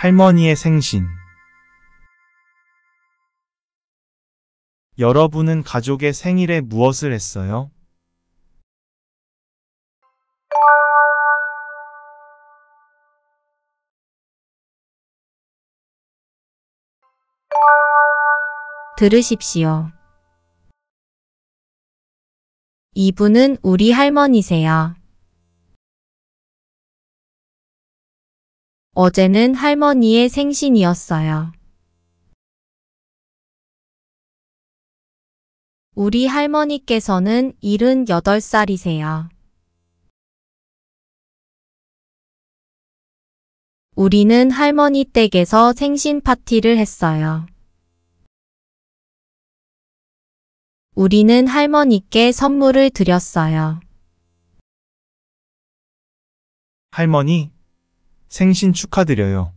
할머니의 생신 여러분은 가족의 생일에 무엇을 했어요? 들으십시오. 이분은 우리 할머니세요. 어제는 할머니의 생신이었어요. 우리 할머니께서는 78살이세요. 우리는 할머니 댁에서 생신 파티를 했어요. 우리는 할머니께 선물을 드렸어요. 할머니, 생신 축하드려요.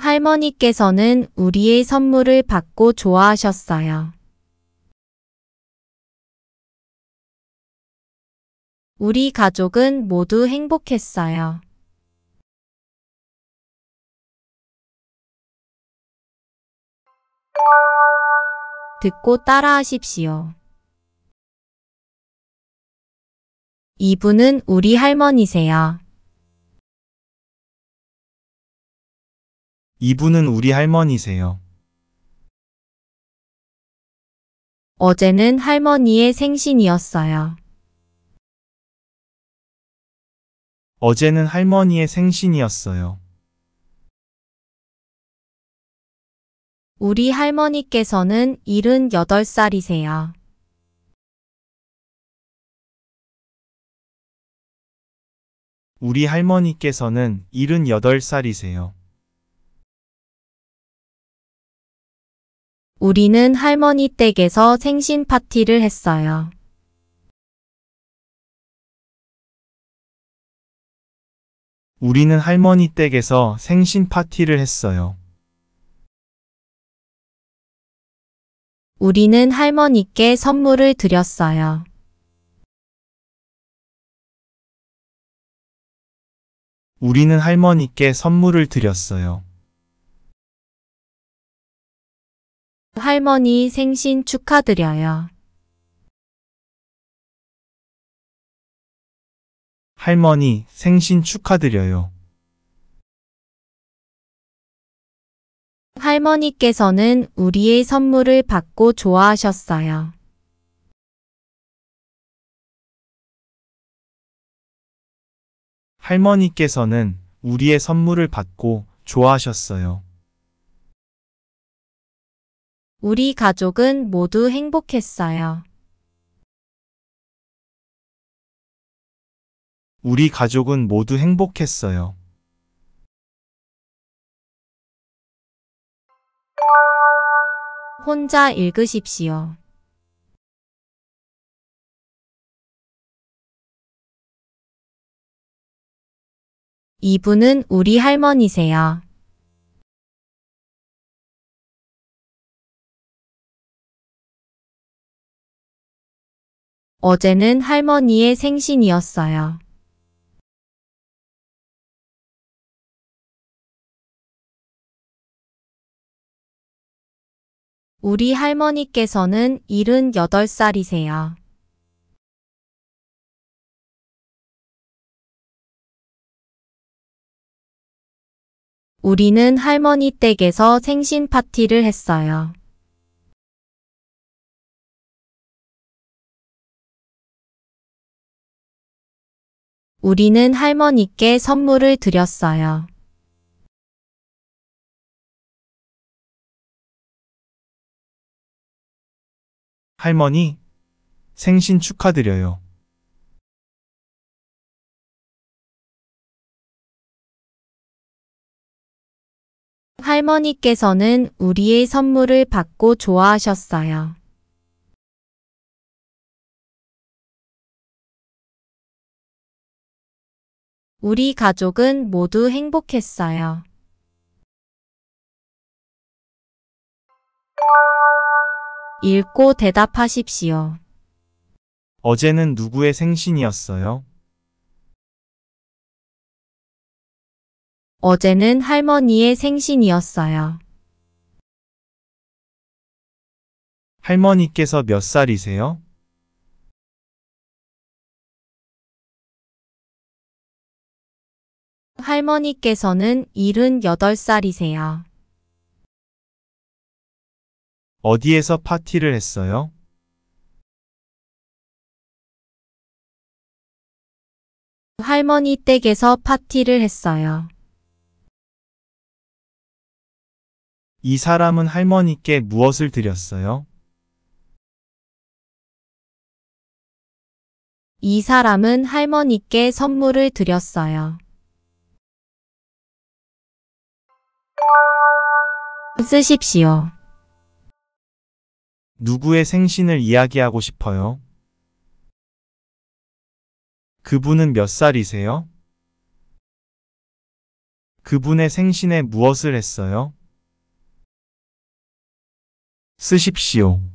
할머니께서는 우리의 선물을 받고 좋아하셨어요. 우리 가족은 모두 행복했어요. 듣고 따라하십시오. 이분은 우리 할머니세요. 이분은 우리 할머니세요. 어제는 할머니의 생신이었어요. 어제는 할머니의 생신이었어요. 우리 할머니께서는 78살이세요. 우리 할머니께서는 78살이세요. 우리는 할머니 댁에서 생신 파티를 했어요. 우리는 할머니 댁에서 생신 파티를 했어요. 우리는 할머니께 선물을 드렸어요. 우리는 할머니께 선물을 드렸어요. 할머니 생신 축하드려요. 할머니 생신 축하드려요. 할머니께서는 우리의 선물을 받고 좋아하셨어요. 할머니께서는 우리의 선물을 받고 좋아하셨어요. 우리 가족은 모두 행복했어요. 우리 가족은 모두 행복했어요. 혼자 읽으십시오. 이분은 우리 할머니세요. 어제는 할머니의 생신이었어요. 우리 할머니께서는 78살이세요. 우리는 할머니 댁에서 생신 파티를 했어요. 우리는 할머니께 선물을 드렸어요. 할머니, 생신 축하드려요. 할머니께서는 우리의 선물을 받고 좋아하셨어요. 우리 가족은 모두 행복했어요. 읽고 대답하십시오. 어제는 누구의 생신이었어요? 어제는 할머니의 생신이었어요. 할머니께서 몇 살이세요? 할머니께서는 78살이세요. 어디에서 파티를 했어요? 할머니 댁에서 파티를 했어요. 이 사람은 할머니께 무엇을 드렸어요? 이 사람은 할머니께 선물을 드렸어요. 쓰십시오. 누구의 생신을 이야기하고 싶어요? 그분은 몇 살이세요? 그분의 생신에 무엇을 했어요? 쓰십시오.